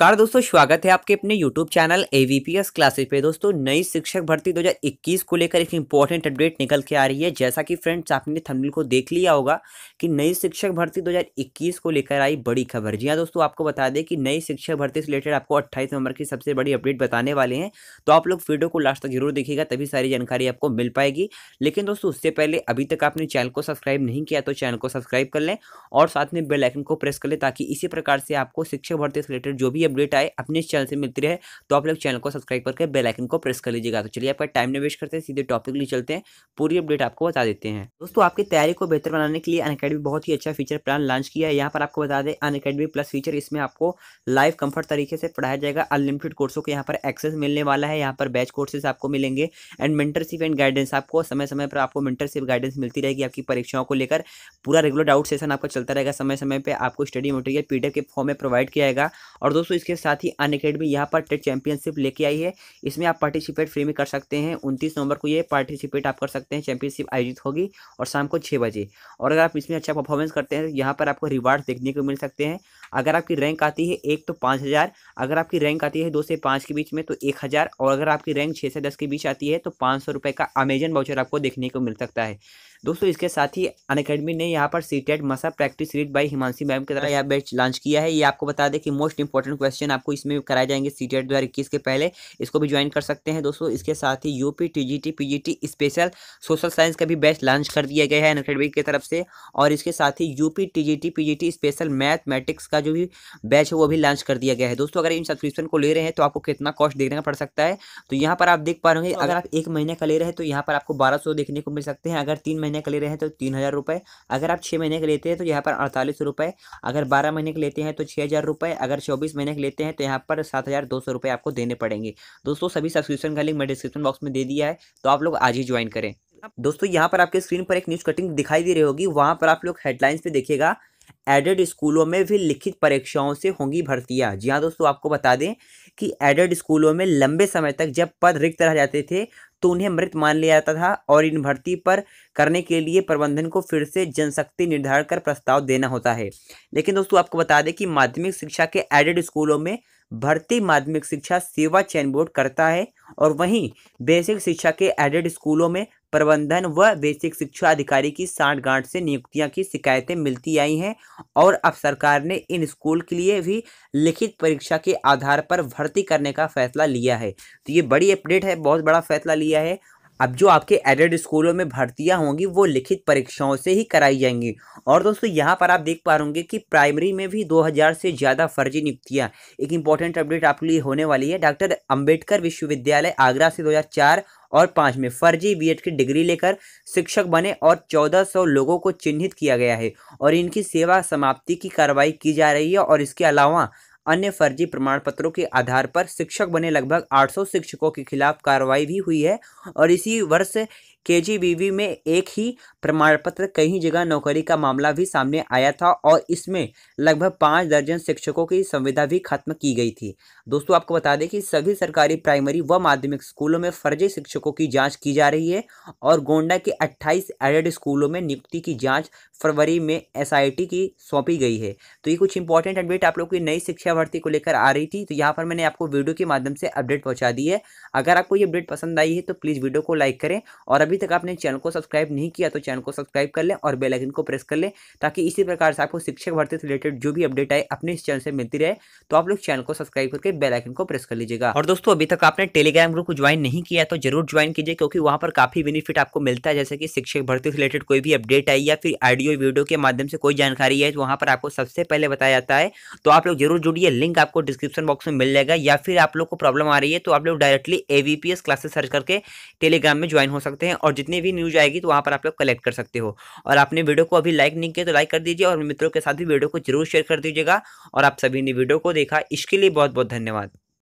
नमस्कार दोस्तों स्वागत है आपके अपने यूट्यूब चैनल एवीपीएस क्लासेस पे दोस्तों नई शिक्षक भर्ती 2021 को लेकर एक इम्पॉर्टेंट अपडेट निकल के आ रही है जैसा कि फ्रेंड्स आपने थंबनेल को देख लिया होगा कि नई शिक्षक भर्ती 2021 को लेकर आई बड़ी खबर जी हाँ दोस्तों आपको बता दें कि नई शिक्षक भर्ती से रिलेटेड आपको अट्ठाईस नवंबर की सबसे बड़ी अपडेट बताने वाले हैं तो आप लोग वीडियो को लास्ट तक जरूर देखिएगा तभी सारी जानकारी आपको मिल पाएगी लेकिन दोस्तों उससे पहले अभी तक आपने चैनल को सब्सक्राइब नहीं किया तो चैनल को सब्सक्राइब कर लें और साथ में बेलाइकन को प्रेस कर लें ताकि इसी प्रकार से आपको शिक्षक भर्ती से रिलेटेड जो भी अपडेट आए अपने चैनल से मिलती रहे तो आप लोग चैनल को सब्सक्राइब करके बेलाइकन को प्रेस कर लीजिएगा तो चलिए आपका टाइम नहीं वेस्ट करते हैं सीधे टॉपिक लिए चलते हैं पूरी अपडेट आपको बता देते हैं दोस्तों आपकी तैयारी को बेहतर बनाने के लिए अनकेडमी बहुत ही अच्छा फीचर प्लान लॉन्च किया है यहाँ पर आपको बता दें अनकेडमी प्लस फीचर इसमें आपको लाइव कम्फर्ट तरीके से पढ़ाया जाएगा अनलिमिटेड कोर्सों को यहाँ पर एक्सेस मिलने वाला है यहाँ पर बैच कोर्सेज आपको मिलेंगे एंड मेंटरशिप एंड गाइडेंस आपको समय समय पर आपको मेंटरशिप गाइडेंस मिलती रहेगी आपकी परीक्षाओं को लेकर पूरा रेगुलर डाउट सेशन आपका चलता रहेगा समय समय पर आपको स्टडी मटेरियल पीडीएफ के फॉर्म में प्रोवाइड किया जाएगा और दोस्तों इसके साथ ही अन अकेडमी यहाँ पर टेट चैंपियनशिप लेके आई है इसमें आप पार्टिसिपेट फ्री में कर सकते हैं उनतीस नवंबर को ये पार्टिसिपेट आप कर सकते हैं चैंपियनशिप आयोजित होगी और शाम को छः बजे और अगर आप इसमें अच्छा परफॉर्मेंस करते हैं तो यहाँ पर आपको रिवार्ड देखने को मिल सकते हैं अगर आपकी रैंक आती है एक तो पाँच हज़ार अगर आपकी रैंक आती है दो से पाँच के बीच में तो एक हज़ार और अगर आपकी रैंक छः से दस के बीच आती है तो पाँच सौ रुपये का अमेजन वाउचर आपको देखने को मिल सकता है दोस्तों इसके साथ ही अन अकेडमी ने यहाँ पर सी टेट मसा practice read by Himanshi ma'am के द्वारा यह बैच लॉन्च किया है ये आपको बता दें कि मोस्ट इंपॉर्टेंट क्वेश्चन आपको इसमें कराए जाएंगे सी टेट दो के पहले इसको भी ज्वाइन कर सकते हैं दोस्तों इसके साथ ही UP TGT T special social science का भी बैच लॉन्च कर दिया गया है अन अकेडमी की तरफ से और इसके साथ ही UP TGT PGT special mathematics का का जो भी बैच है वो भी लॉन्च कर दिया गया है दोस्तों अगर इन सब्सक्रिप्शन को ले रहे हैं तो आपको कितना कॉस्ट देखने का पड़ सकता है तो यहाँ पर आप देख पा रहे हाँ। अगर आप एक महीने का ले रहे हैं तो यहाँ पर आपको बारह देखने को मिल सकते हैं अगर तीन महीने का ले रहे हैं तो तीन अगर आप छः महीने का लेते हैं तो यहाँ पर अड़तालीस अगर बारह महीने का लेते हैं तो छः अगर चौबीस महीने का लेते हैं तो यहाँ पर सात आपको देने पड़ेंगे दोस्तों सभी सब्सक्रिप्शन का लिंक मैं डिस्क्रिप्शन बॉक्स में दे दिया है तो आप लोग आज ही ज्वाइन करें दोस्तों यहाँ पर आपके स्क्रीन पर एक न्यूज़ कटिंग दिखाई दे रही होगी वहां पर आप लोग हेडलाइंस पे देखिएगा एडेड स्कूलों में भी लिखित परीक्षाओं से होंगी भर्तियां जी हाँ दोस्तों आपको बता दें कि एडेड स्कूलों में लंबे समय तक जब पद रिक्त रह जाते थे तो उन्हें मृत मान लिया जाता था और इन भर्ती पर करने के लिए प्रबंधन को फिर से जनशक्ति निर्धारण कर प्रस्ताव देना होता है लेकिन दोस्तों आपको बता दें कि माध्यमिक शिक्षा के एडेड स्कूलों में भर्ती माध्यमिक शिक्षा सेवा चयन बोर्ड करता है और वहीं बेसिक शिक्षा के एडेड स्कूलों में प्रबंधन व बेसिक शिक्षा अधिकारी की साठ गांठ से नियुक्तियां की शिकायतें मिलती आई हैं और अब सरकार ने इन स्कूल के लिए भी लिखित परीक्षा के आधार पर भर्ती करने का फैसला लिया है तो ये बड़ी अपडेट है बहुत बड़ा फैसला लिया है अब जो आपके एडेड स्कूलों में भर्तियाँ होंगी वो लिखित परीक्षाओं से ही कराई जाएंगी और दोस्तों यहाँ पर आप देख पा रहे कि प्राइमरी में भी 2000 से ज़्यादा फर्जी नियुक्तियाँ एक इंपॉर्टेंट अपडेट आपके लिए होने वाली है डॉक्टर अम्बेडकर विश्वविद्यालय आगरा से 2004 और पाँच में फर्जी बी की डिग्री लेकर शिक्षक बने और चौदह लोगों को चिन्हित किया गया है और इनकी सेवा समाप्ति की कार्रवाई की जा रही है और इसके अलावा अन्य फर्जी प्रमाण पत्रों के आधार पर शिक्षक बने लगभग 800 शिक्षकों के खिलाफ कार्रवाई भी हुई है और इसी वर्ष के में एक ही प्रमाण पत्र कई जगह नौकरी का मामला भी सामने आया था और इसमें लगभग पाँच दर्जन शिक्षकों की संविधा भी खत्म की गई थी दोस्तों आपको बता दें कि सभी सरकारी प्राइमरी व माध्यमिक स्कूलों में फर्जी शिक्षकों की जाँच की जा रही है और गोंडा के अट्ठाईस एडेड स्कूलों में नियुक्ति की जाँच फरवरी में एस की सौंपी गई है तो ये कुछ इंपॉर्टेंट अपडेट आप लोग की नई शिक्षा भर्ती को लेकर आ रही थी तो यहाँ पर मैंने आपको वीडियो के माध्यम से अपडेट पहुँचा दी है अगर आपको ये अपडेट पसंद आई है तो प्लीज़ वीडियो को लाइक करें और अभी तक आपने चैनल को सब्सक्राइब नहीं किया तो चैनल को सब्सक्राइब कर लें और बेलाइकन को प्रेस कर लें ताकि इसी प्रकार से आपको शिक्षक भर्ती से रिलेटेड जो भी अपडेट आए अपने इस चैनल से मिलती रहे तो आप लोग चैनल को सब्सक्राइब करके बेलाइकन को प्रेस कर लीजिएगा और दोस्तों अभी तक आपने टेलीग्राम ग्रुप को ज्वाइन नहीं किया तो जरूर ज्वाइन कीजिए क्योंकि वहाँ पर काफी बेनिफिट आपको मिलता है जैसे कि शिक्षक भर्ती से रिलेटेड कोई भी अपडेट आई या फिर ऑडियो वीडियो के माध्यम से कोई जानकारी है वहाँ पर आपको सबसे पहले बताया जाता है तो आप लोग जरूर जुड़िए लिंक आपको डिस्क्रिप्शन बॉक्स में मिल जाएगा या फिर आप लोग को प्रॉब्लम आ रही है तो आप लोग डायरेक्टली एवीपीएस क्लासेस सर्च करके टेलीग्राम में ज्वाइन हो सकते हैं और जितनी भी न्यूज आएगी तो वहाँ पर आप लोग कलेक्ट कर सकते हो और आपने वीडियो को अभी लाइक नहीं किया तो लाइक कर दीजिए और मित्रों के साथ भी वीडियो को जरूर शेयर कर दीजिएगा और आप सभी ने वीडियो को देखा इसके लिए बहुत बहुत धन्यवाद